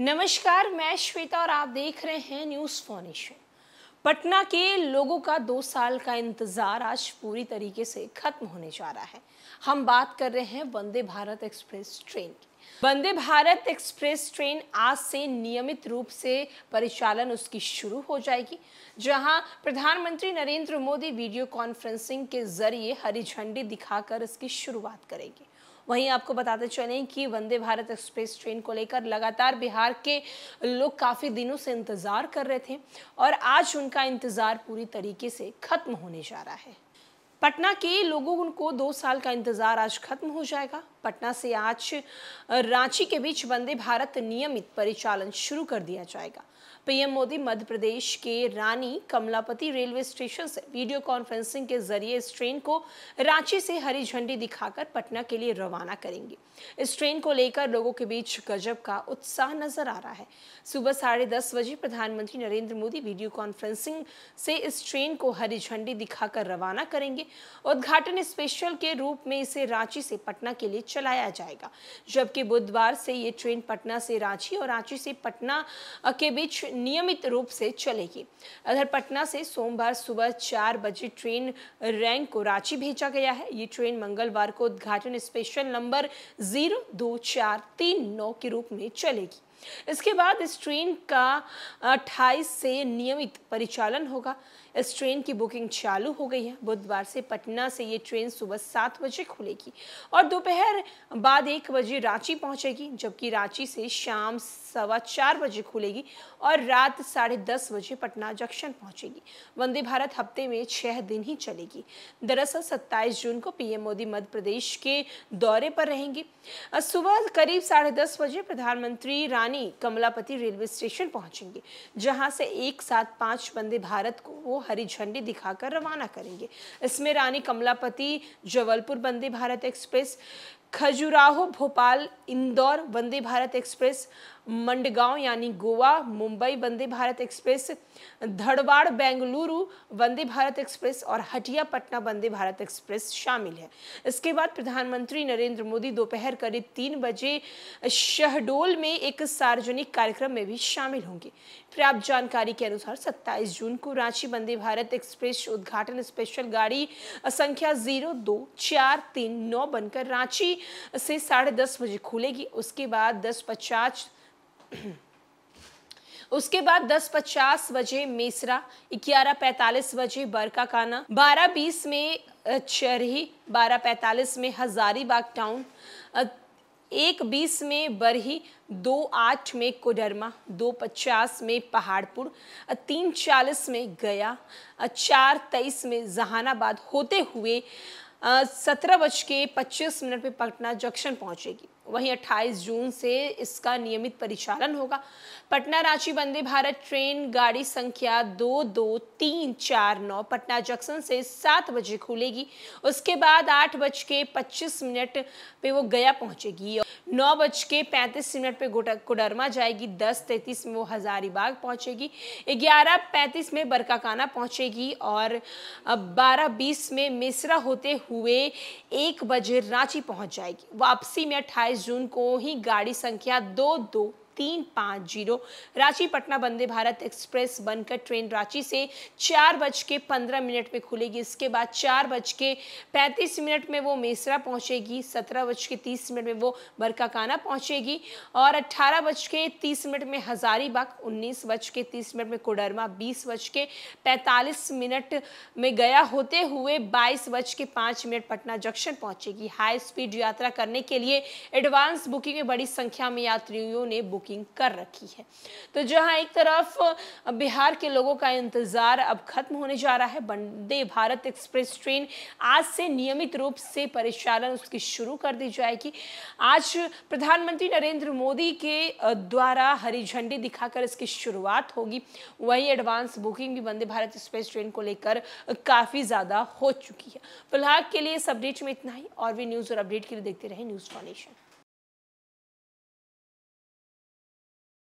नमस्कार मैं श्वेता और आप देख रहे हैं न्यूज़ फॉर्नेशन पटना के लोगों का दो साल का इंतज़ार आज पूरी तरीके से खत्म होने जा रहा है हम बात कर रहे हैं वंदे भारत एक्सप्रेस ट्रेन की वंदे भारत एक्सप्रेस ट्रेन आज से नियमित रूप से परिचालन उसकी शुरू हो जाएगी जहां प्रधानमंत्री नरेंद्र मोदी वीडियो कॉन्फ्रेंसिंग के जरिए हरी झंडी दिखाकर इसकी शुरुआत करेंगे वहीं आपको बताते चलें कि वंदे भारत एक्सप्रेस ट्रेन को लेकर लगातार बिहार के लोग काफ़ी दिनों से इंतज़ार कर रहे थे और आज उनका इंतज़ार पूरी तरीके से खत्म होने जा रहा है पटना के लोगों को दो साल का इंतज़ार आज खत्म हो जाएगा पटना से आज रांची के बीच वंदे भारत नियमित परिचालन शुरू कर दिया जाएगा पीएम मोदी मध्य प्रदेश के रानी कमलापति रेलवे स्टेशन से वीडियो कॉन्फ्रेंसिंग के जरिए इस ट्रेन को रांची से हरी झंडी दिखाकर पटना के लिए रवाना करेंगे इस ट्रेन को लेकर लोगों के बीच गजब का उत्साह नजर आ रहा है सुबह साढ़े दस बजे प्रधानमंत्री नरेंद्र मोदी वीडियो कॉन्फ्रेंसिंग से इस ट्रेन को हरी झंडी दिखाकर रवाना करेंगे उद्घाटन स्पेशल के रूप में इसे रांची से पटना के लिए चलाया जाएगा जबकि बुधवार से ये ट्रेन पटना से रांची और रांची से पटना के बीच नियमित रूप से चलेगी अगर पटना से सोमवार सुबह चार बजे ट्रेन रैंक को रांची भेजा गया है ये ट्रेन मंगलवार को उद्घाटन स्पेशल नंबर जीरो दो चार तीन नौ के रूप में चलेगी इसके बाद इस ट्रेन का अट्ठाईस से नियमित परिचालन होगा इस ट्रेन की बुकिंग चालू हो गई है बुधवार से पटना से ये ट्रेन सुबह सात बजे खुलेगी और दोपहर बाद एक बजे रांची पहुंचेगी जबकि रांची से शाम सवा चार बजे खुलेगी और रात साढ़े दस बजे पटना जंक्शन पहुंचेगी वंदे भारत हफ्ते में छह दिन ही चलेगी दरअसल सत्ताईस जून को पीएम मोदी मध्य प्रदेश के दौरे पर रहेंगे सुबह करीब साढ़े दस बजे प्रधानमंत्री राजधानी कमलापति रेलवे स्टेशन पहुंचेंगे जहां से एक साथ पांच वंदे भारत को वो हरी झंडी दिखाकर रवाना करेंगे इसमें रानी कमलापति जबलपुर वंदे भारत एक्सप्रेस खजुराहो भोपाल इंदौर वंदे भारत एक्सप्रेस मंडगांव यानी गोवा मुंबई वंदे भारत एक्सप्रेस धड़वाड़ बेंगलुरु वंदे भारत एक्सप्रेस और हटिया पटना वंदे भारत एक्सप्रेस शामिल है इसके बाद प्रधानमंत्री नरेंद्र मोदी दोपहर करीब तीन बजे शहडोल में एक सार्वजनिक कार्यक्रम में भी शामिल होंगे प्राप्त जानकारी के अनुसार 27 जून को रांची वंदे भारत एक्सप्रेस उद्घाटन स्पेशल गाड़ी संख्या जीरो दो चार तीन नौ बनकर रांची से साढ़े दस बजे खुलेगी उसके बाद दस पचास उसके बाद दस पचास बजे मेसरा ग्यारह पैंतालीस बजे बरकाकाना बारह बीस में चरही बारह पैंतालीस में हजारीबाग टाउन एक बीस में बरही दो आठ में कोडरमा दो पचास में पहाड़पुर तीन चालीस में गया चार तेईस में जहानाबाद होते हुए सत्रह बज के पच्चीस मिनट पर पटना जंक्शन पहुंचेगी वहीं 28 जून से इसका नियमित परिचालन होगा पटना रांची वंदे भारत ट्रेन गाड़ी संख्या दो दो तीन चार नौ पटना जंक्शन से सात बजे खुलेगी उसके बाद आठ बज के पच्चीस मिनट पे वो गया पहुंचेगी नौ बज के पैंतीस मिनट पे कोडरमा जाएगी दस तैतीस में वो हजारीबाग पहुंचेगी ग्यारह पैंतीस में बरकाकाना पहुंचेगी और बारह बीस में मिश्रा होते हुए एक बजे रांची पहुंच जाएगी वापसी में अट्ठाईस जून को ही गाड़ी संख्या दो दो तीन पाँच जीरो रांची पटना वंदे भारत एक्सप्रेस बनकर ट्रेन रांची से चार बज के पंद्रह मिनट में खुलेगी इसके बाद चार बज के पैंतीस मिनट में वो मेसरा पहुंचेगी सत्रह बज के तीस मिनट में वो बरकाकाना पहुंचेगी और अट्ठारह बज के तीस मिनट में हजारीबाग उन्नीस बज के तीस मिनट में कोडरमा बीस बज के पैंतालीस मिनट में गया होते हुए बाईस बज के पाँच मिनट पटना जंक्शन पहुंचेगी हाई स्पीड यात्रा करने के लिए एडवांस बुकिंग में बड़ी संख्या में यात्रियों ने बुकिंग बुकिंग कर रखी है तो जहां एक तरफ बिहार के लोगों का इंतजार अब खत्म होने जा रहा है वंदे भारत एक्सप्रेस ट्रेन आज से नियमित रूप से परिचालन उसकी शुरू कर दी जाएगी आज प्रधानमंत्री नरेंद्र मोदी के द्वारा हरी झंडी दिखाकर इसकी शुरुआत होगी वही एडवांस बुकिंग भी वंदे भारत एक्सप्रेस ट्रेन को लेकर काफी ज्यादा हो चुकी है फिलहाल के लिए इस अपडेट में इतना ही और भी न्यूज और अपडेट के लिए देखते रहे न्यूज फॉर्नेशन